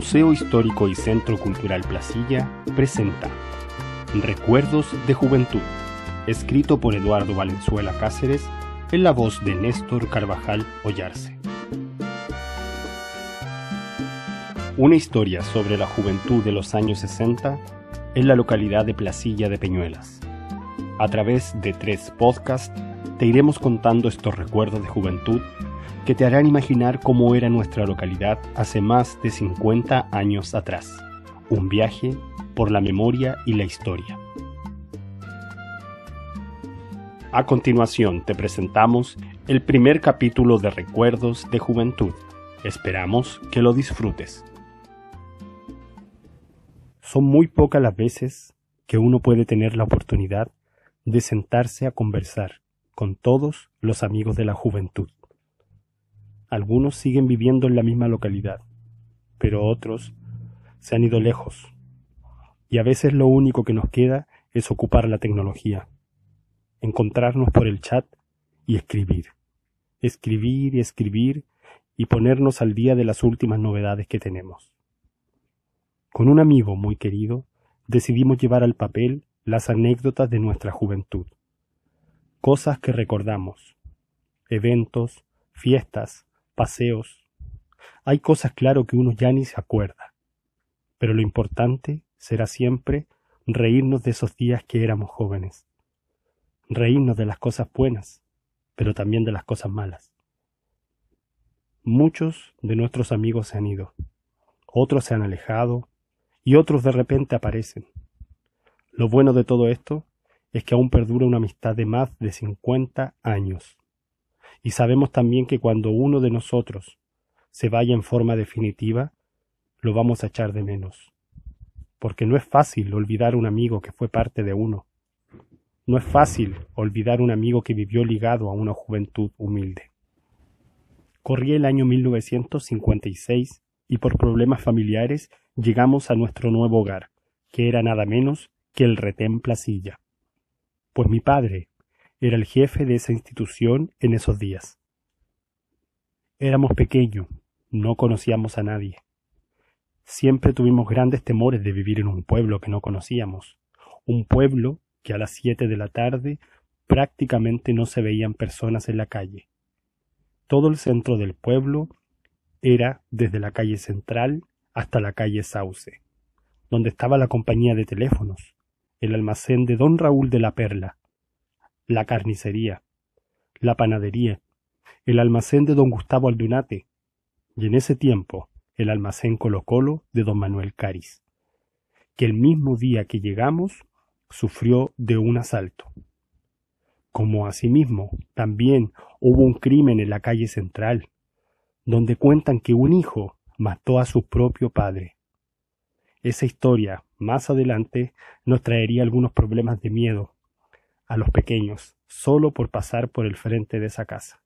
Museo Histórico y Centro Cultural Placilla presenta Recuerdos de Juventud, escrito por Eduardo Valenzuela Cáceres en la voz de Néstor Carvajal Ollarse. Una historia sobre la juventud de los años 60 en la localidad de Placilla de Peñuelas. A través de tres podcasts te iremos contando estos recuerdos de juventud que te harán imaginar cómo era nuestra localidad hace más de 50 años atrás. Un viaje por la memoria y la historia. A continuación te presentamos el primer capítulo de Recuerdos de Juventud. Esperamos que lo disfrutes. Son muy pocas las veces que uno puede tener la oportunidad de sentarse a conversar con todos los amigos de la juventud. Algunos siguen viviendo en la misma localidad, pero otros se han ido lejos. Y a veces lo único que nos queda es ocupar la tecnología, encontrarnos por el chat y escribir. Escribir y escribir y ponernos al día de las últimas novedades que tenemos. Con un amigo muy querido, decidimos llevar al papel las anécdotas de nuestra juventud. Cosas que recordamos, eventos, fiestas, paseos. Hay cosas, claro, que uno ya ni se acuerda. Pero lo importante será siempre reírnos de esos días que éramos jóvenes. Reírnos de las cosas buenas, pero también de las cosas malas. Muchos de nuestros amigos se han ido, otros se han alejado y otros de repente aparecen. Lo bueno de todo esto es que aún perdura una amistad de más de 50 años. Y sabemos también que cuando uno de nosotros se vaya en forma definitiva, lo vamos a echar de menos. Porque no es fácil olvidar un amigo que fue parte de uno. No es fácil olvidar un amigo que vivió ligado a una juventud humilde. Corría el año 1956 y por problemas familiares llegamos a nuestro nuevo hogar, que era nada menos que el Retén Placilla. Pues mi padre, era el jefe de esa institución en esos días. Éramos pequeños, no conocíamos a nadie. Siempre tuvimos grandes temores de vivir en un pueblo que no conocíamos, un pueblo que a las siete de la tarde prácticamente no se veían personas en la calle. Todo el centro del pueblo era desde la calle central hasta la calle Sauce, donde estaba la compañía de teléfonos, el almacén de don Raúl de la Perla, la carnicería, la panadería, el almacén de don Gustavo Aldunate, y en ese tiempo el almacén Colo Colo de don Manuel Caris, que el mismo día que llegamos sufrió de un asalto. Como asimismo también hubo un crimen en la calle central, donde cuentan que un hijo mató a su propio padre. Esa historia, más adelante, nos traería algunos problemas de miedo, a los pequeños, solo por pasar por el frente de esa casa.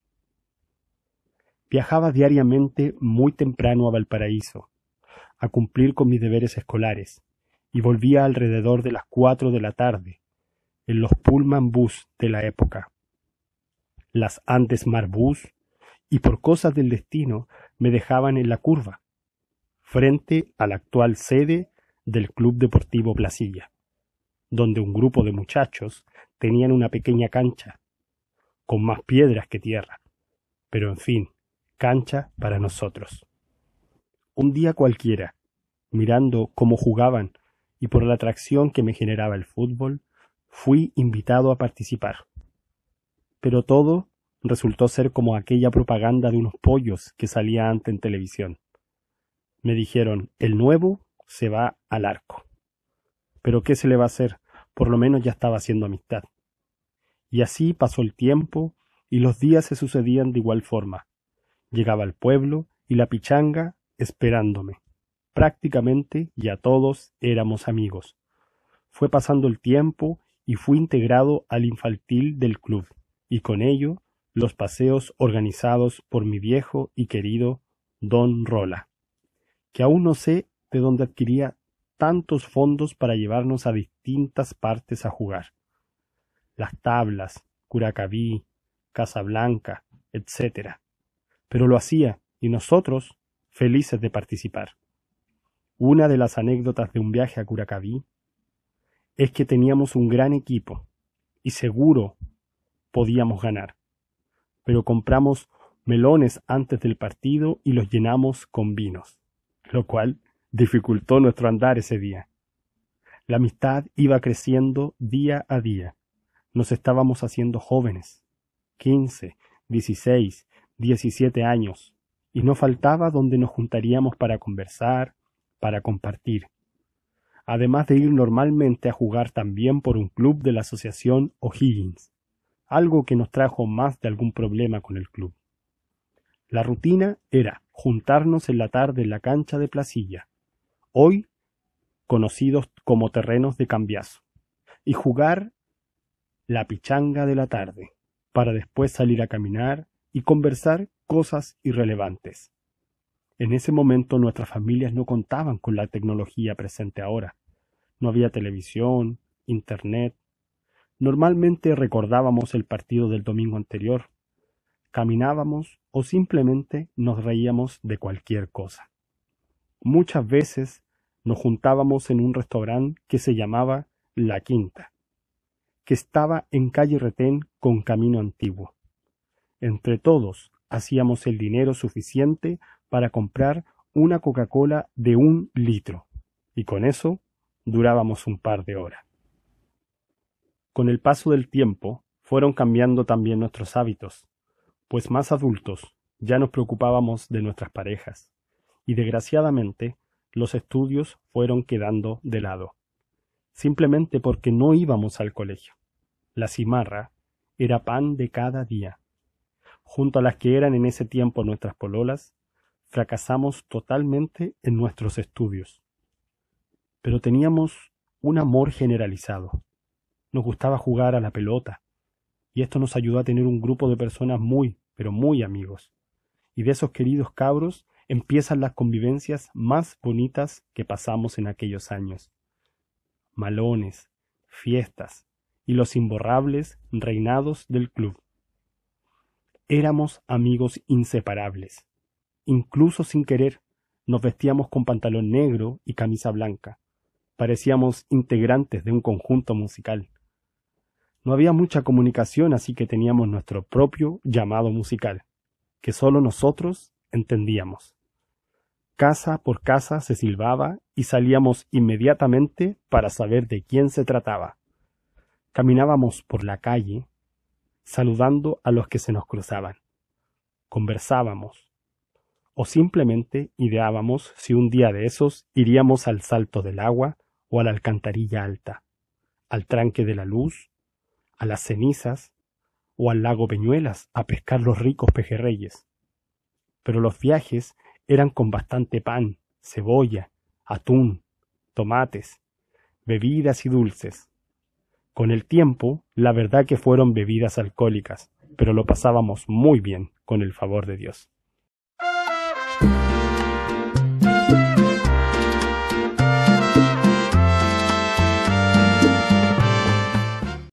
Viajaba diariamente muy temprano a Valparaíso, a cumplir con mis deberes escolares, y volvía alrededor de las cuatro de la tarde, en los Pullman Bus de la época, las antes marbus y por cosas del destino me dejaban en la curva, frente a la actual sede del Club Deportivo Placilla, donde un grupo de muchachos tenían una pequeña cancha, con más piedras que tierra, pero en fin, cancha para nosotros. Un día cualquiera, mirando cómo jugaban y por la atracción que me generaba el fútbol, fui invitado a participar. Pero todo resultó ser como aquella propaganda de unos pollos que salía antes en televisión. Me dijeron, el nuevo se va al arco. Pero ¿qué se le va a hacer? Por lo menos ya estaba haciendo amistad. Y así pasó el tiempo, y los días se sucedían de igual forma. Llegaba al pueblo y la pichanga esperándome. Prácticamente ya todos éramos amigos. Fue pasando el tiempo y fui integrado al infantil del club, y con ello los paseos organizados por mi viejo y querido Don Rola, que aún no sé de dónde adquiría tantos fondos para llevarnos a distintas partes a jugar. Las Tablas, Curacaví, Casablanca, etc. Pero lo hacía, y nosotros, felices de participar. Una de las anécdotas de un viaje a Curacaví es que teníamos un gran equipo, y seguro podíamos ganar. Pero compramos melones antes del partido y los llenamos con vinos, lo cual dificultó nuestro andar ese día. La amistad iba creciendo día a día, nos estábamos haciendo jóvenes, quince, dieciséis, diecisiete años, y no faltaba donde nos juntaríamos para conversar, para compartir, además de ir normalmente a jugar también por un club de la asociación O'Higgins, algo que nos trajo más de algún problema con el club. La rutina era juntarnos en la tarde en la cancha de Placilla, hoy conocidos como terrenos de cambiazo, y jugar la pichanga de la tarde, para después salir a caminar y conversar cosas irrelevantes. En ese momento nuestras familias no contaban con la tecnología presente ahora. No había televisión, internet. Normalmente recordábamos el partido del domingo anterior, caminábamos o simplemente nos reíamos de cualquier cosa. Muchas veces nos juntábamos en un restaurante que se llamaba La Quinta, que estaba en calle Retén con camino antiguo. Entre todos hacíamos el dinero suficiente para comprar una Coca-Cola de un litro, y con eso durábamos un par de horas. Con el paso del tiempo fueron cambiando también nuestros hábitos, pues más adultos ya nos preocupábamos de nuestras parejas, y desgraciadamente los estudios fueron quedando de lado simplemente porque no íbamos al colegio. La cimarra era pan de cada día. Junto a las que eran en ese tiempo nuestras pololas, fracasamos totalmente en nuestros estudios. Pero teníamos un amor generalizado. Nos gustaba jugar a la pelota, y esto nos ayudó a tener un grupo de personas muy, pero muy amigos. Y de esos queridos cabros empiezan las convivencias más bonitas que pasamos en aquellos años malones, fiestas y los imborrables reinados del club. Éramos amigos inseparables. Incluso sin querer, nos vestíamos con pantalón negro y camisa blanca. Parecíamos integrantes de un conjunto musical. No había mucha comunicación, así que teníamos nuestro propio llamado musical, que solo nosotros entendíamos. Casa por casa se silbaba y salíamos inmediatamente para saber de quién se trataba. Caminábamos por la calle, saludando a los que se nos cruzaban. Conversábamos. O simplemente ideábamos si un día de esos iríamos al salto del agua o a la alcantarilla alta, al tranque de la luz, a las cenizas o al lago Peñuelas a pescar los ricos pejerreyes. Pero los viajes eran con bastante pan, cebolla, atún, tomates, bebidas y dulces. Con el tiempo, la verdad que fueron bebidas alcohólicas, pero lo pasábamos muy bien, con el favor de Dios.